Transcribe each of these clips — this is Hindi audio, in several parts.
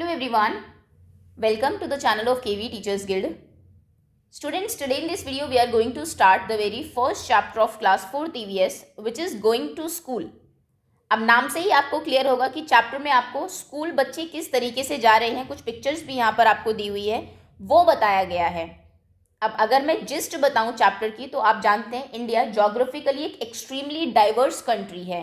Welcome to Welcome to the channel teachers KV Teachers Guild. In this video we are going to start the very first chapter of class four T V S which is going to school अब नाम से ही आपको क्लियर होगा कि चैप्टर में आपको स्कूल बच्चे किस तरीके से जा रहे हैं कुछ पिक्चर्स भी यहाँ पर आपको दी हुई है वो बताया गया है अब अगर मैं जिस्ट बताऊँ चैप्टर की तो आप जानते हैं इंडिया जोग्राफिकली एक एक्सट्रीमली डाइवर्स कंट्री है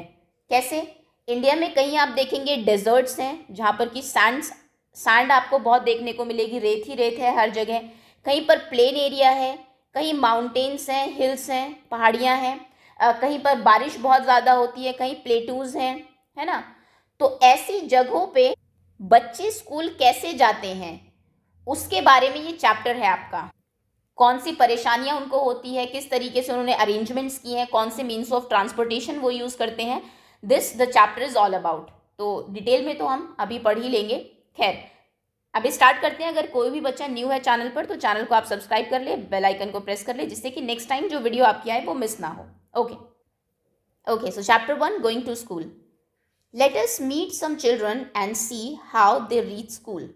कैसे इंडिया में कहीं आप देखेंगे डेजर्ट्स हैं जहाँ पर कि सैंड्स सैंड आपको बहुत देखने को मिलेगी रेत ही रेत है हर जगह कहीं पर प्लेन एरिया है कहीं माउंटेन्स हैं हिल्स हैं पहाड़ियाँ हैं कहीं पर बारिश बहुत ज़्यादा होती है कहीं प्लेटूज हैं है ना तो ऐसी जगहों पे बच्चे स्कूल कैसे जाते हैं उसके बारे में ये चैप्टर है आपका कौन सी परेशानियाँ उनको होती है किस तरीके से उन्होंने अरेंजमेंट्स किए हैं कौन से मीन्स ऑफ ट्रांसपोर्टेशन वो यूज़ करते हैं this the chapter is all about तो डिटेल में तो हम अभी पढ़ ही लेंगे खैर अभी स्टार्ट करते हैं अगर कोई भी बच्चा न्यू है चैनल पर तो चैनल को आप सब्सक्राइब कर ले बेल आइकन को प्रेस कर ले जिससे कि नेक्स्ट टाइम जो वीडियो आपकी आए वो मिस ना हो okay okay so chapter one going to school let us meet some children and see how they reach school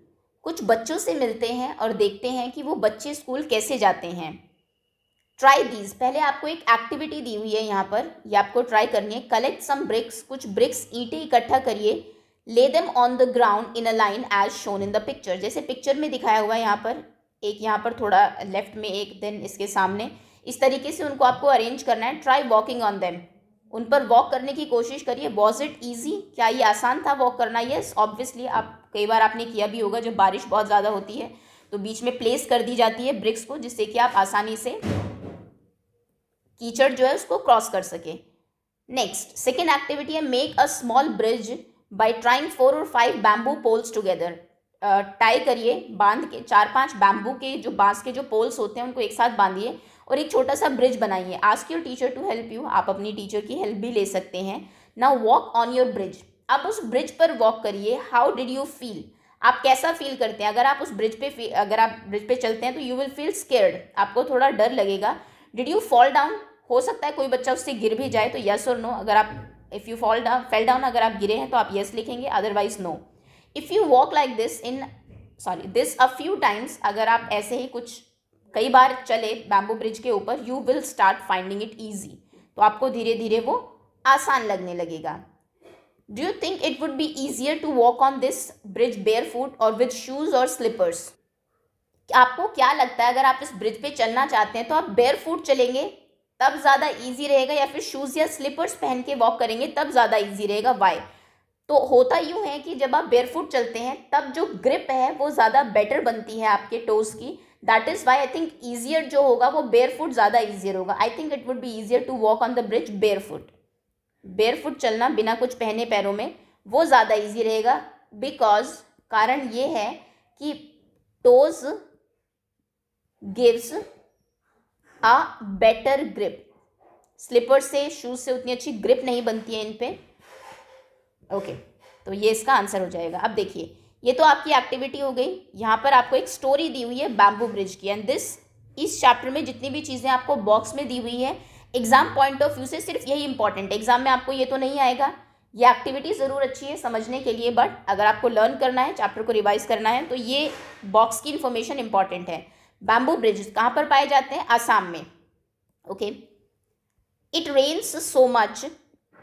कुछ बच्चों से मिलते हैं और देखते हैं कि वो बच्चे स्कूल कैसे जाते हैं ट्राई दीज पहले आपको एक एक्टिविटी दी हुई है यहाँ पर यह आपको ट्राई करनी है कलेक्ट सम ब्रिक्स कुछ ब्रिक्स ईंटें इकट्ठा करिए lay them on the ground in a line as shown in the picture जैसे पिक्चर में दिखाया हुआ है यहाँ पर एक यहाँ पर थोड़ा लेफ्ट में एक देन इसके सामने इस तरीके से उनको आपको अरेंज करना है ट्राई वॉकिंग ऑन देम उन पर वॉक करने की कोशिश करिए वॉज इट ईजी क्या ये आसान था वॉक करना यस ऑब्वियसली आप कई बार आपने किया भी होगा जब बारिश बहुत ज़्यादा होती है तो बीच में प्लेस कर दी जाती है ब्रिक्स को जिससे कि आप आसानी से कीचड़ जो है उसको क्रॉस कर सके नेक्स्ट सेकेंड एक्टिविटी है make a small bridge by trying four और five bamboo poles together tie करिए बांध के चार पांच बैम्बू के जो बांस के जो पोल्स होते हैं उनको एक साथ बांधिए और एक छोटा सा ब्रिज बनाइए ask your teacher to help you आप अपनी टीचर की हेल्प भी ले सकते हैं now walk on your bridge आप उस ब्रिज पर वॉक करिए हाउ डिड यू फील आप कैसा फील करते हैं अगर आप उस ब्रिज पे अगर आप ब्रिज पे चलते हैं तो यू विल फील स्केर्ड आपको थोड़ा डर लगेगा डिड यू फॉल डाउन हो सकता है कोई बच्चा उससे गिर भी जाए तो यस और नो अगर आप if you fall down fell down अगर आप गिरे हैं तो आप येस लिखेंगे otherwise no if you walk like this in sorry this a few times अगर आप ऐसे ही कुछ कई बार चले बैम्बू ब्रिज के ऊपर you will start finding it easy तो आपको धीरे धीरे वो आसान लगने लगेगा do you think it would be easier to walk on this bridge barefoot और विद शूज़ और स्लीपर्स आपको क्या लगता है अगर आप इस ब्रिज पे चलना चाहते हैं तो आप बेयर फूट चलेंगे तब ज़्यादा ईजी रहेगा या फिर शूज़ या स्लीपर्स पहन के वॉक करेंगे तब ज़्यादा ईजी रहेगा वाई तो होता यूँ है कि जब आप बेयरफुट चलते हैं तब जो ग्रिप है वो ज़्यादा बेटर बनती है आपके टोज़ की that is why I think easier जो होगा वो बेयरफुट ज़्यादा ईजियर होगा I think it would be easier to walk on the bridge barefoot barefoot चलना बिना कुछ पहने पैरों में वो ज़्यादा ईजी रहेगा बिकॉज कारण ये है कि toes gives a better grip slipper से शूज से उतनी अच्छी ग्रिप नहीं बनती है इन पे ओके तो ये इसका आंसर हो जाएगा अब देखिए ये तो आपकी एक्टिविटी हो गई यहाँ पर आपको एक स्टोरी दी हुई है बैम्बू ब्रिज की एंड दिस इस चैप्टर में जितनी भी चीज़ें आपको बॉक्स में दी हुई है एग्जाम पॉइंट ऑफ व्यू से सिर्फ यही इंपॉर्टेंट है एग्जाम में आपको ये तो नहीं आएगा ये एक्टिविटी ज़रूर अच्छी है समझने के लिए बट अगर आपको लर्न करना है चैप्टर को रिवाइज करना है तो ये बॉक्स की इन्फॉर्मेशन इंपॉर्टेंट है बैम्बू ब्रिजेस कहाँ पर पाए जाते हैं आसाम में okay it rains so much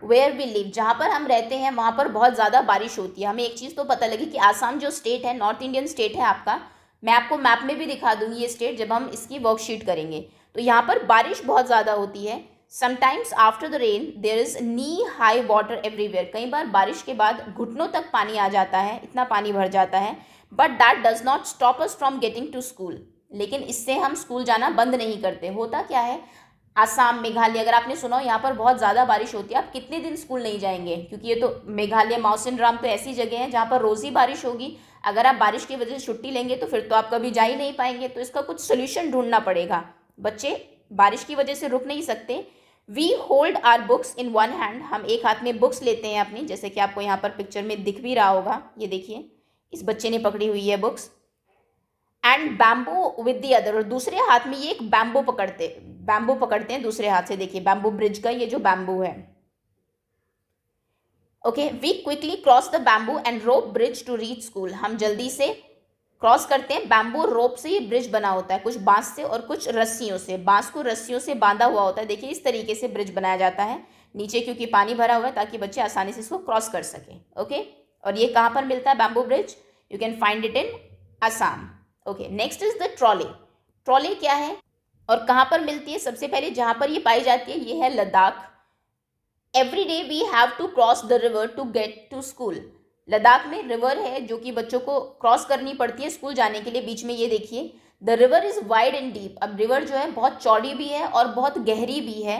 where we live जहाँ पर हम रहते हैं वहाँ पर बहुत ज़्यादा बारिश होती है हमें एक चीज़ तो पता लगी कि आसाम जो स्टेट है नॉर्थ इंडियन स्टेट है आपका मैं आपको मैप में भी दिखा दूंगी ये स्टेट जब हम इसकी वर्कशीट करेंगे तो यहाँ पर बारिश बहुत ज़्यादा होती है sometimes after the rain there is knee high water everywhere कई बार बारिश के बाद घुटनों तक पानी आ जाता है इतना पानी भर जाता है but that does not stop us from getting to school लेकिन इससे हम स्कूल जाना बंद नहीं करते होता क्या है आसाम मेघालय अगर आपने सुना हो यहाँ पर बहुत ज़्यादा बारिश होती है आप कितने दिन स्कूल नहीं जाएंगे क्योंकि ये तो मेघालय माउसिन राम तो ऐसी जगह है जहाँ पर रोज़ ही बारिश होगी अगर आप बारिश की वजह से छुट्टी लेंगे तो फिर तो आप कभी जा ही नहीं पाएंगे तो इसका कुछ सोल्यूशन ढूंढना पड़ेगा बच्चे बारिश की वजह से रुक नहीं सकते we hold our books in one hand हम एक हाथ में बुक्स लेते हैं अपनी जैसे कि आपको यहाँ पर पिक्चर में दिख भी रहा होगा ये देखिए इस बच्चे ने पकड़ी हुई है books and bamboo with the other और दूसरे हाथ में ये एक बैम्बो पकड़ते बैम्बो पकड़ते हैं दूसरे हाथ से देखिए बैम्बो ब्रिज का ये जो बैम्बो है okay we quickly cross the bamboo and rope bridge to reach school हम जल्दी से क्रॉस करते हैं बैम्बो रोप से ये ब्रिज बना होता है कुछ बांस से और कुछ रस्सियों से बांस को रस्सियों से बांधा हुआ होता है देखिए इस तरीके से ब्रिज बनाया जाता है नीचे क्योंकि पानी भरा हुआ है ताकि बच्चे आसानी से इसको क्रॉस कर सकें ओके और ये कहाँ पर मिलता है bamboo bridge you can find it in Assam okay next is the trolley trolley क्या है और कहाँ पर मिलती है सबसे पहले जहाँ पर ये पाई जाती है ये है Ladakh every day we have to cross the river to get to school Ladakh में रिवर है जो कि बच्चों को क्रॉस करनी पड़ती है स्कूल जाने के लिए बीच में ये देखिए the river is wide and deep अब रिवर जो है बहुत चौड़ी भी है और बहुत गहरी भी है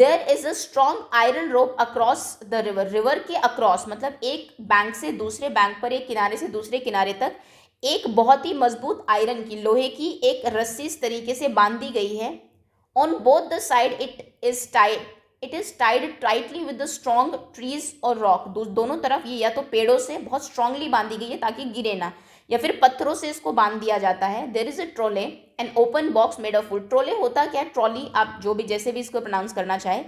there is a strong iron rope across the river river के अक्रॉस मतलब एक बैंक से दूसरे बैंक पर एक किनारे से दूसरे किनारे तक एक बहुत ही मजबूत आयरन की लोहे की एक रस्सी इस तरीके से बांध दी गई है on both the side it is tied it is tied tightly with the strong trees और रॉक दोनों तरफ ये या तो पेड़ों से बहुत स्ट्रांगली बांधी गई है ताकि गिरे ना या फिर पत्थरों से इसको बांध दिया जाता है there is a trolley an open box made of wood trolley होता क्या है ट्रॉली आप जो भी जैसे भी इसको प्रोनाउंस करना चाहे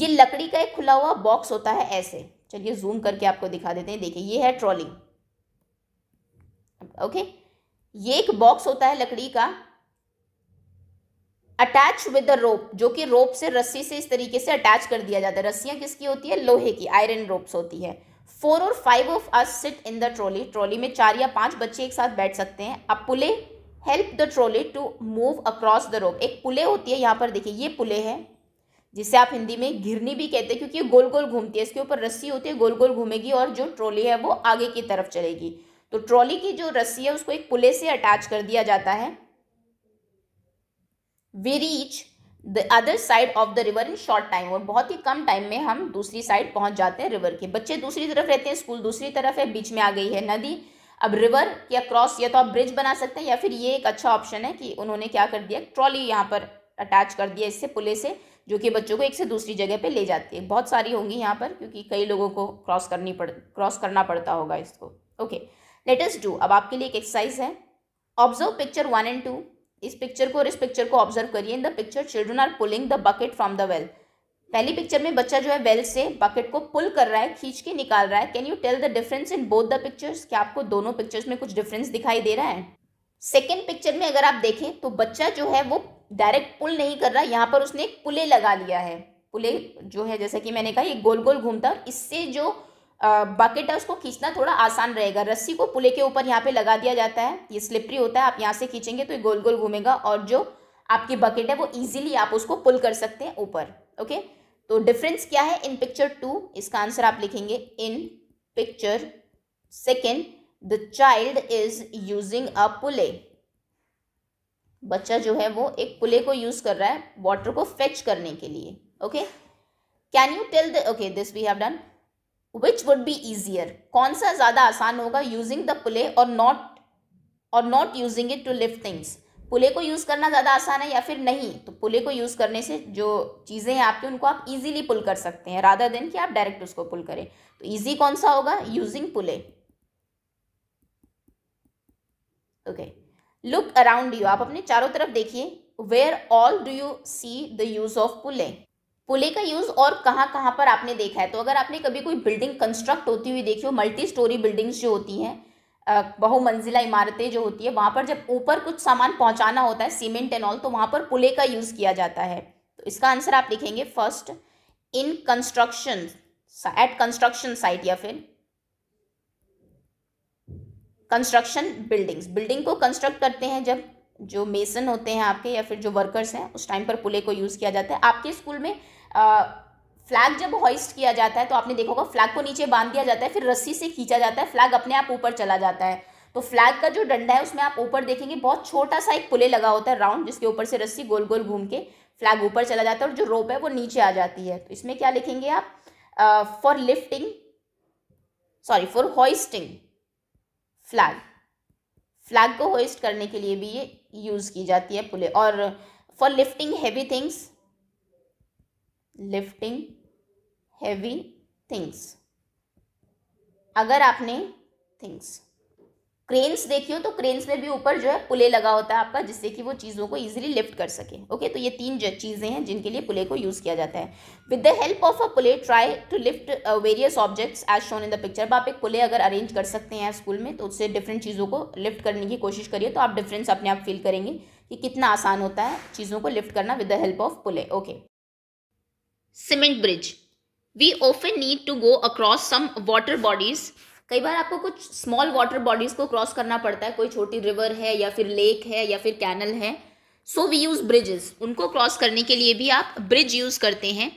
ये लकड़ी का एक खुला हुआ बॉक्स होता है ऐसे चलिए जूम करके आपको दिखा देते हैं देखिए ये है ट्रॉली ओके ये एक बॉक्स होता है लकड़ी का अटैच विद रोप जो कि रोप से रस्सी से इस तरीके से अटैच कर दिया जाता है रस्सियां किसकी होती है लोहे की आयरन रोप्स होती है फोर और five of us sit in the trolley trolley में चार या पांच बच्चे एक साथ बैठ सकते हैं अब pulley help the trolley to move across the rope एक पुले होती है यहाँ पर देखिए ये पुले है जिसे आप हिंदी में घिरनी भी कहते हैं क्योंकि ये गोल गोल घूमती है इसके ऊपर रस्सी होती है गोल गोल घूमेगी और जो ट्रॉली है वो आगे की तरफ चलेगी तो ट्रॉली की जो रस्सी है उसको एक पुले से अटैच कर दिया जाता है we reach the other side of the river in short time और बहुत ही कम टाइम में हम दूसरी साइड पहुंच जाते हैं रिवर के बच्चे दूसरी तरफ रहते हैं स्कूल दूसरी तरफ है बीच में आ गई है नदी अब रिवर या क्रॉस या तो आप ब्रिज बना सकते हैं या फिर ये एक अच्छा ऑप्शन है कि उन्होंने क्या कर दिया ट्रॉली यहाँ पर अटैच कर दिया इससे पुले से जो कि बच्चों को एक से दूसरी जगह पे ले जाती है बहुत सारी होंगी यहाँ पर क्योंकि कई लोगों को क्रॉस करनी पड़ क्रॉस करना पड़ता होगा इसको ओके okay. लेटेस्ट डू अब आपके लिए एक एक्सरसाइज है observe picture one and two इस पिक्चर को और इस पिक्चर को ऑब्जर्व करिए in the picture children are pulling the bucket from the well पहली पिक्चर में बच्चा जो है वेल से बकेट को पुल कर रहा है खींच के निकाल रहा है can you tell the difference in both the pictures क्या आपको दोनों पिक्चर्स में कुछ डिफरेंस दिखाई दे रहा है सेकेंड पिक्चर में अगर आप देखें तो बच्चा जो है वो डायरेक्ट पुल नहीं कर रहा यहाँ पर उसने एक पुले लगा लिया है पुले जो है जैसा कि मैंने कहा ये गोल गोल घूमता और इससे जो बकेट है उसको खींचना थोड़ा आसान रहेगा रस्सी को पुले के ऊपर यहाँ पे लगा दिया जाता है ये स्लिपरी होता है आप यहाँ से खींचेंगे तो ये गोल गोल घूमेगा और जो आपकी बकेट है वो इजीली आप उसको पुल कर सकते हैं ऊपर ओके तो डिफरेंस क्या है इन पिक्चर टू इसका आंसर आप लिखेंगे in picture second the child is using a pulley बच्चा जो है वो एक पुले को यूज कर रहा है वाटर को फेच करने के लिए okay can you tell the okay this we have done which would be easier कौन सा ज़्यादा आसान होगा यूजिंग द पुले और नॉट और not using it to lift things pulley को यूज़ करना ज़्यादा आसान है या फिर नहीं तो पुले को यूज़ करने से जो चीज़ें हैं आपकी उनको आप इजीली पुल कर सकते हैं राधा देन कि आप डायरेक्ट उसको पुल करें तो ईजी कौन सा होगा using pulley okay look around you आप अपने चारों तरफ देखिए where all do you see the use of pulley pulley का यूज़ और कहाँ कहाँ पर आपने देखा है तो अगर आपने कभी कोई बिल्डिंग कंस्ट्रक्ट होती हुई देखी हो मल्टी स्टोरी बिल्डिंग्स जो होती हैं बहुमंजिला इमारतें जो होती है वहाँ पर जब ऊपर कुछ सामान पहुँचाना होता है सीमेंट एंड ऑल तो वहाँ पर पुले का यूज़ किया जाता है तो इसका आंसर आप लिखेंगे first in construction at construction site या फिर कंस्ट्रक्शन बिल्डिंग्स बिल्डिंग को कंस्ट्रक्ट करते हैं जब जो मेसन होते हैं आपके या फिर जो वर्कर्स हैं उस टाइम पर पुले को यूज़ किया जाता है आपके स्कूल में फ्लैग जब हॉइस्ट किया जाता है तो आपने देखा होगा फ्लैग को नीचे बांध दिया जाता है फिर रस्सी से खींचा जाता है फ्लैग अपने आप ऊपर चला जाता है तो फ्लैग का जो डंडा है उसमें आप ऊपर देखेंगे बहुत छोटा सा एक पुले लगा होता है राउंड जिसके ऊपर से रस्सी गोल गोल घूम के फ्लैग ऊपर चला जाता है और जो रोप है वो नीचे आ जाती है तो इसमें क्या लिखेंगे आप for lifting sorry for hoisting flag flag को होइस्ट करने के लिए भी ये यूज़ की जाती है पुले और for lifting heavy things lifting heavy things अगर आपने थिंग्स क्रेन्स देखियो तो क्रेन्स में भी ऊपर जो है पुले लगा होता है आपका जिससे कि वो चीज़ों को इजीली लिफ्ट कर सके ओके तो ये तीन चीज़ें हैं जिनके लिए पुले को यूज़ किया जाता है with the help of a pulley try to lift various objects as shown in the picture आप एक पुले अगर अरेंज कर सकते हैं स्कूल में तो उससे डिफरेंट चीज़ों को लिफ्ट करने की कोशिश करिए तो आप डिफरेंस अपने आप फील करेंगे कि कितना आसान होता है चीज़ों को लिफ्ट करना with the help of pulley okay cement bridge we often need to go across some water bodies कई बार आपको कुछ स्मॉल वाटर बॉडीज को क्रॉस करना पड़ता है कोई छोटी रिवर है या फिर लेक है या फिर कैनल है सो वी यूज़ ब्रिजेस उनको क्रॉस करने के लिए भी आप ब्रिज यूज़ करते हैं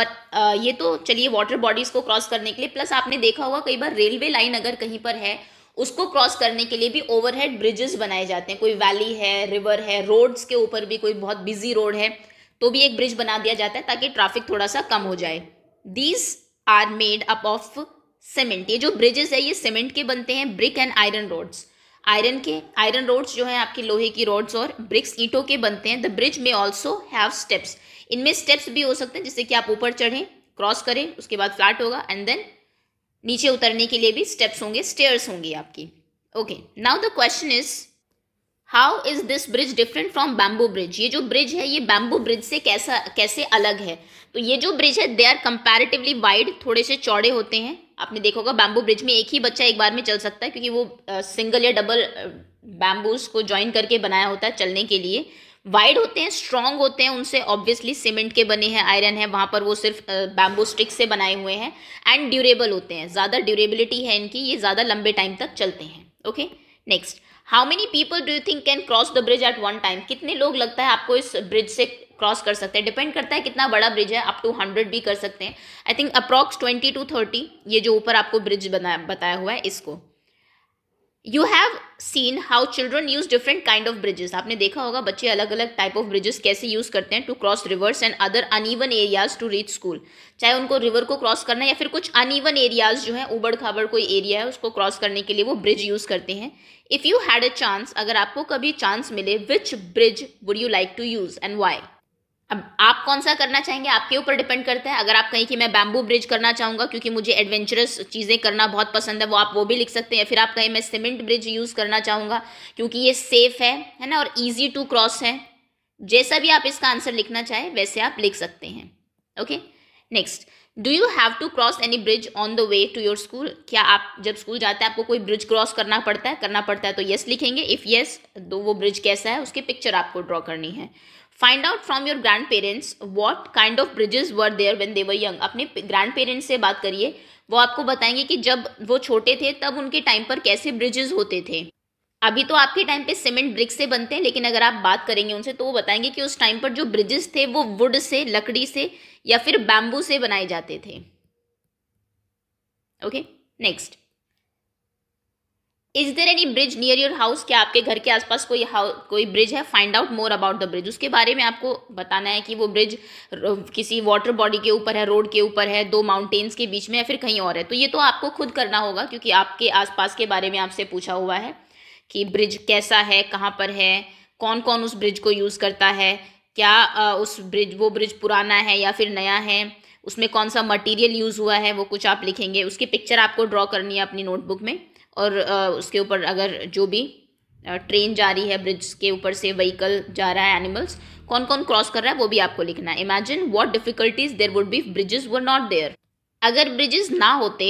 और ये तो चलिए वाटर बॉडीज़ को क्रॉस करने के लिए प्लस आपने देखा होगा कई बार रेलवे लाइन अगर कहीं पर है उसको क्रॉस करने के लिए भी ओवरहेड ब्रिजेस बनाए जाते हैं कोई वैली है रिवर है रोड्स के ऊपर भी कोई बहुत बिजी रोड है तो भी एक ब्रिज बना दिया जाता है ताकि ट्रैफिक थोड़ा सा कम हो जाए these are made up of cement ये जो ब्रिजेस है ये सीमेंट के बनते हैं brick and iron rods iron के आयरन रोड्स जो है आपकी लोहे की रोड्स और ब्रिक्स ईटों के बनते हैं द ब्रिज में ऑल्सो हैव स्टेप्स इनमें स्टेप्स भी हो सकते हैं जिससे कि आप ऊपर चढ़ें क्रॉस करें उसके बाद फ्लैट होगा एंड देन नीचे उतरने के लिए भी स्टेप्स होंगे स्टेयर्स होंगे आपकी okay now the question is how is this bridge different from bamboo bridge ये जो ब्रिज है ये बैम्बू ब्रिज से कैसा कैसे अलग है तो ये जो ब्रिज है दे आर कंपेरेटिवली वाइड थोड़े से चौड़े होते हैं आपने देखा होगा बैम्बू ब्रिज में एक ही बच्चा एक बार में चल सकता है क्योंकि वो सिंगल या डबल बैम्बूज को ज्वाइन करके बनाया होता है चलने के लिए वाइड होते हैं स्ट्रॉन्ग होते हैं उनसे ऑब्वियसली सीमेंट के बने हैं आयरन है वहाँ पर वो सिर्फ बैम्बू स्टिक से बनाए हुए हैं एंड ड्यूरेबल होते हैं ज़्यादा ड्यूरेबिलिटी है इनकी ये ज़्यादा लंबे टाइम तक चलते हैं okay next how many people do you think can cross the bridge at one time कितने लोग लगता है आपको इस ब्रिज से क्रॉस कर सकते हैं डिपेंड करता है कितना बड़ा ब्रिज है आप टू हंड्रेड भी कर सकते हैं I think approx twenty to thirty ये जो ऊपर आपको ब्रिज बनाया बताया हुआ है इसको you have seen how children use different kind of bridges आपने देखा होगा बच्चे अलग अलग टाइप ऑफ ब्रिजेस कैसे यूज करते हैं to cross rivers and other uneven areas to reach school चाहे उनको रिवर को क्रॉस करना है या फिर कुछ अनइवन एरियाज जो है उबड़ खाबड़ कोई एरिया है उसको क्रॉस करने के लिए वो ब्रिज यूज करते हैं if you had a chance अगर आपको कभी चांस मिले which bridge would you like to use and why अब आप कौन सा करना चाहेंगे आपके ऊपर डिपेंड करता है अगर आप कहीं कि मैं बैम्बू ब्रिज करना चाहूँगा क्योंकि मुझे एडवेंचरस चीज़ें करना बहुत पसंद है वो आप वो भी लिख सकते हैं फिर आप कहीं मैं सीमेंट ब्रिज यूज़ करना चाहूँगा क्योंकि ये सेफ़ है है ना और ईजी टू क्रॉस है जैसा भी आप इसका आंसर लिखना चाहें वैसे आप लिख सकते हैं okay next do you have to cross any bridge on the way to your school क्या आप जब स्कूल जाते हैं आपको कोई ब्रिज क्रॉस करना पड़ता है करना पड़ता है तो येस yes लिखेंगे इफ़ येस yes, तो वो ब्रिज कैसा है उसकी पिक्चर आपको ड्रॉ करनी है find out from your grandparents what kind of bridges were there when they young अपने ग्रैंड पेरेंट्स से बात करिए वो आपको बताएंगे कि जब वो छोटे थे तब उनके टाइम पर कैसे ब्रिजेस होते थे अभी तो आपके टाइम पे सीमेंट ब्रिक से बनते हैं लेकिन अगर आप बात करेंगे उनसे तो वो बताएंगे कि उस टाइम पर जो ब्रिजेस थे वो वुड से लकड़ी से या फिर बैम्बू से बनाए जाते थे okay next is there any bridge near your house क्या आपके घर के आसपास कोई कोई ब्रिज है find out more about the bridge उसके बारे में आपको बताना है कि वो ब्रिज किसी वाटर बॉडी के ऊपर है रोड के ऊपर है दो माउंटेन्स के बीच में या फिर कहीं और है तो ये तो आपको खुद करना होगा क्योंकि आपके आसपास के बारे में आपसे पूछा हुआ है कि ब्रिज कैसा है कहाँ पर है कौन कौन उस ब्रिज को यूज़ करता है क्या उस ब्रिज वो ब्रिज पुराना है या फिर नया है उसमें कौन सा मटेरियल यूज़ हुआ है वो कुछ आप लिखेंगे उसकी पिक्चर आपको ड्रॉ करनी है अपनी नोटबुक में और उसके ऊपर अगर जो भी ट्रेन जा रही है ब्रिज के ऊपर से व्हीकल जा रहा है एनिमल्स कौन कौन क्रॉस कर रहा है वो भी आपको लिखना है imagine what difficulties there would be bridges were not there अगर ब्रिजेस ना होते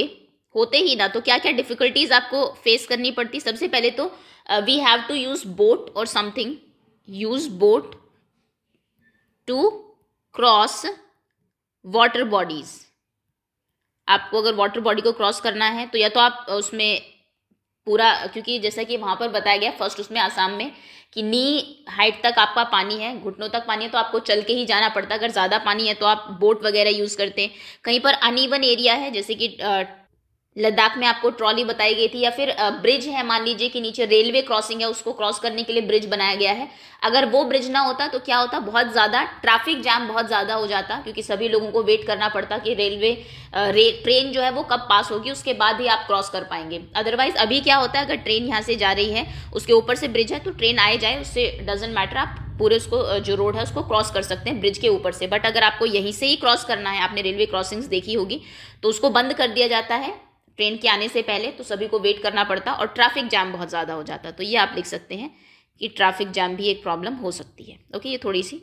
होते ही ना तो क्या क्या डिफिकल्टीज आपको फेस करनी पड़ती सबसे पहले तो we have to use boat और something use boat to cross water bodies आपको अगर वाटर बॉडी को क्रॉस करना है तो या तो आप उसमें पूरा क्योंकि जैसा कि वहाँ पर बताया गया फर्स्ट उसमें आसाम में कि नी हाइट तक आपका पानी है घुटनों तक पानी है तो आपको चल के ही जाना पड़ता है अगर ज़्यादा पानी है तो आप बोट वगैरह यूज़ करते हैं कहीं पर अनइवन एरिया है जैसे कि लद्दाख में आपको ट्रॉली बताई गई थी या फिर ब्रिज है मान लीजिए कि नीचे रेलवे क्रॉसिंग है उसको क्रॉस करने के लिए ब्रिज बनाया गया है अगर वो ब्रिज ना होता तो क्या होता बहुत ज़्यादा ट्रैफिक जैम बहुत ज़्यादा हो जाता क्योंकि सभी लोगों को वेट करना पड़ता कि रेलवे रे, ट्रेन जो है वो कब पास होगी उसके बाद ही आप क्रॉस कर पाएंगे अदरवाइज अभी क्या होता है अगर ट्रेन यहाँ से जा रही है उसके ऊपर से ब्रिज है तो ट्रेन आए जाए उससे डजेंट मैटर आप पूरे उसको जो रोड है उसको क्रॉस कर सकते हैं ब्रिज के ऊपर से बट अगर आपको यहीं से ही क्रॉस करना है आपने रेलवे क्रॉसिंग्स देखी होगी तो उसको बंद कर दिया जाता है ट्रेन के आने से पहले तो सभी को वेट करना पड़ता और ट्रैफिक जाम बहुत ज़्यादा हो जाता तो ये आप लिख सकते हैं कि ट्रैफिक जाम भी एक प्रॉब्लम हो सकती है ओके ये थोड़ी सी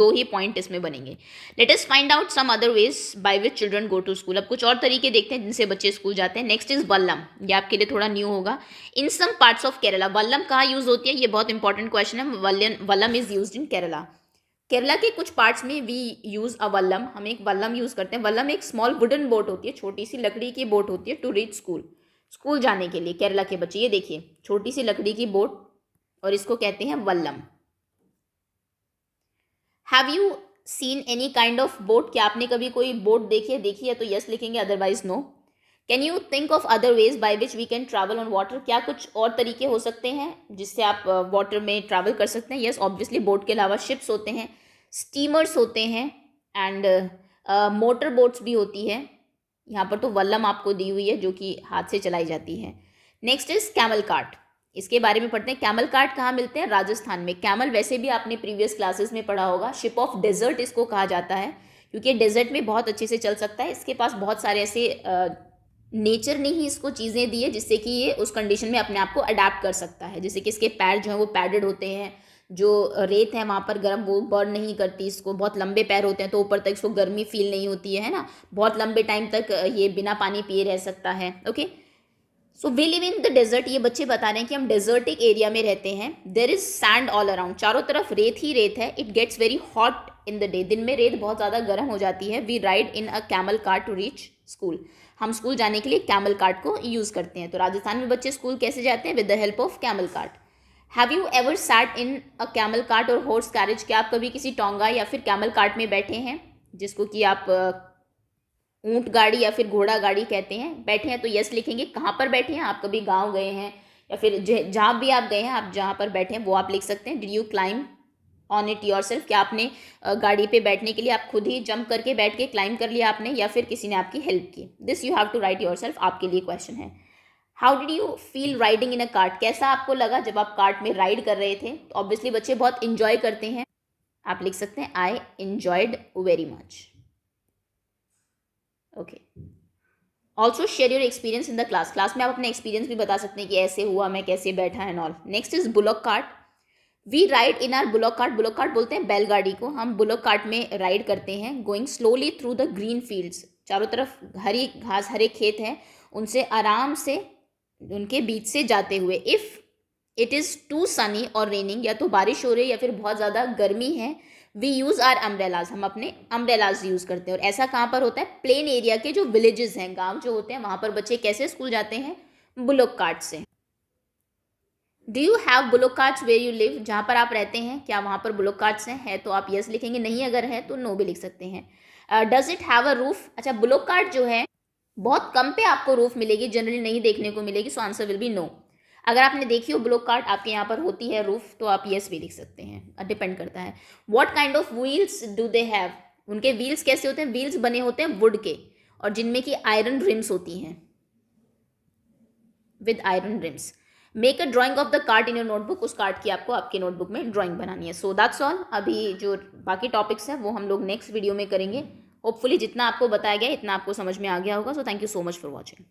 दो ही पॉइंट इसमें बनेंगे let us find out some other ways by which children go to school अब कुछ और तरीके देखते हैं जिनसे बच्चे स्कूल जाते हैं नेक्स्ट इज बल्लम ये आपके लिए थोड़ा न्यू होगा in some parts of Kerala vallam कहाँ यूज होती है ये बहुत इंपॉर्टेंट क्वेश्चन है vallam is use in Kerala Kerala के कुछ पार्ट्स में वी यूज़ अ वल्लम हम एक वल्लम यूज़ करते हैं वल्लम एक स्मॉल वुडन बोट होती है छोटी सी लकड़ी की बोट होती है टू रीच स्कूल स्कूल जाने के लिए केरला के बच्चे ये देखिए छोटी सी लकड़ी की बोट और इसको कहते हैं vallam have you seen any kind of boat क्या आपने कभी कोई बोट देखी है देखी है तो यस लिखेंगे otherwise no can you think of other ways by which we can travel on water क्या कुछ और तरीके हो सकते हैं जिससे आप वाटर में ट्रैवल कर सकते हैं येस ऑब्वियसली बोट के अलावा शिप्स होते हैं स्टीमर्स होते हैं एंड मोटर बोट्स भी होती है यहाँ पर तो वल्लम आपको दी हुई है जो कि हाथ से चलाई जाती है नेक्स्ट इज़ कैमल कार्ट इसके बारे में पढ़ते हैं कैमल कार्ट कहाँ मिलते हैं राजस्थान में कैमल वैसे भी आपने प्रीवियस क्लासेस में पढ़ा होगा शिप ऑफ डेजर्ट इसको कहा जाता है क्योंकि डेजर्ट में बहुत अच्छे से चल सकता है इसके पास बहुत सारे ऐसे नेचर ने ही इसको चीज़ें दी है जिससे कि ये उस कंडीशन में अपने आप को अडाप्ट कर सकता है जैसे कि इसके पैर जो हैं वो पैडेड होते हैं जो रेत है वहाँ पर गर्म वो बर्न नहीं करती इसको बहुत लंबे पैर होते हैं तो ऊपर तक इसको गर्मी फील नहीं होती है ना बहुत लंबे टाइम तक ये बिना पानी पिए रह सकता है okay so we live in the desert ये बच्चे बता रहे हैं कि हम डेजर्टिक एरिया में रहते हैं there is sand all around चारों तरफ रेत ही रेत है it gets very hot in the day दिन में रेत बहुत ज़्यादा गर्म हो जाती है we ride in a camel car to reach school हम स्कूल जाने के लिए कैमल कार्ट को यूज़ करते हैं तो राजस्थान में बच्चे स्कूल कैसे जाते हैं with the help of camel cart have you ever sat in a camel cart और हॉर्स कैरेज क्या आप कभी किसी टोंगा या फिर कैमल कार्ट में बैठे हैं जिसको कि आप ऊँट गाड़ी या फिर घोड़ा गाड़ी कहते हैं बैठे हैं तो यस लिखेंगे कहाँ पर बैठे हैं आप कभी गाँव गए हैं या फिर जहाँ भी आप गए हैं आप जहाँ पर बैठे हैं वो आप लिख सकते हैं did you climb on it yourself क्या आपने गाड़ी पे बैठने के लिए आप खुद ही जंप करके बैठ के क्लाइम कर लिया आपने या फिर किसी ने आपकी हेल्प की this you have to write yourself आपके लिए क्वेश्चन है how did you feel riding in a cart कैसा आपको लगा जब आप कार्ट में राइड कर रहे थे तो ऑब्वियसली बच्चे बहुत इंजॉय करते हैं आप लिख सकते हैं I enjoyed very much okay also share your experience in the class class में आप अपने एक्सपीरियंस भी बता सकते हैं कि ऐसे हुआ मैं कैसे बैठा and all next is bullock cart we ride in our bullock cart bullock cart बोलते हैं बैलगाड़ी को हम बुलॉक कार्ट में राइड करते हैं going slowly through the green fields चारों तरफ हरी घास हरे खेत हैं उनसे आराम से उनके बीच से जाते हुए if it is too sunny और रेनिंग या तो बारिश हो रही है या फिर बहुत ज़्यादा गर्मी है वी यूज़ आर अम्ब्रेलाज हम अपने अम्ब्रेलाज यूज़ करते हैं और ऐसा कहाँ पर होता है प्लेन एरिया के जो विलेजेस हैं गांव जो होते हैं वहाँ पर बच्चे कैसे स्कूल जाते हैं ब्लॉक कार्ट से do you have bullock carts where you live जहाँ पर आप रहते हैं क्या वहाँ पर ब्लॉक कार्ड्स हैं है तो आप येस लिखेंगे नहीं अगर है तो नो भी लिख सकते हैं does it have a roof अच्छा ब्लॉक कार्ड जो है बहुत कम पे आपको रूफ मिलेगी जनरली नहीं देखने को मिलेगी so answer will be no अगर आपने देखी हो ब्लॉक कार्ड आपके यहाँ पर होती है रूफ तो आप येस भी लिख सकते हैं डिपेंड uh, करता है what kind of wheels do they have उनके व्हील्स कैसे होते हैं व्हील्स बने होते हैं वुड के और जिनमें कि आयरन रिम्स होती हैं with iron rims make a drawing of the cart in your notebook उस कार्ड की आपको आपके नोटबुक में ड्राइंग बनानी है सो दैट्स ऑल अभी जो बाकी टॉपिक्स हैं वो हम लोग नेक्स्ट वीडियो में करेंगे होपफुली जितना आपको बताया गया इतना आपको समझ में आ गया होगा so thank you so much for watching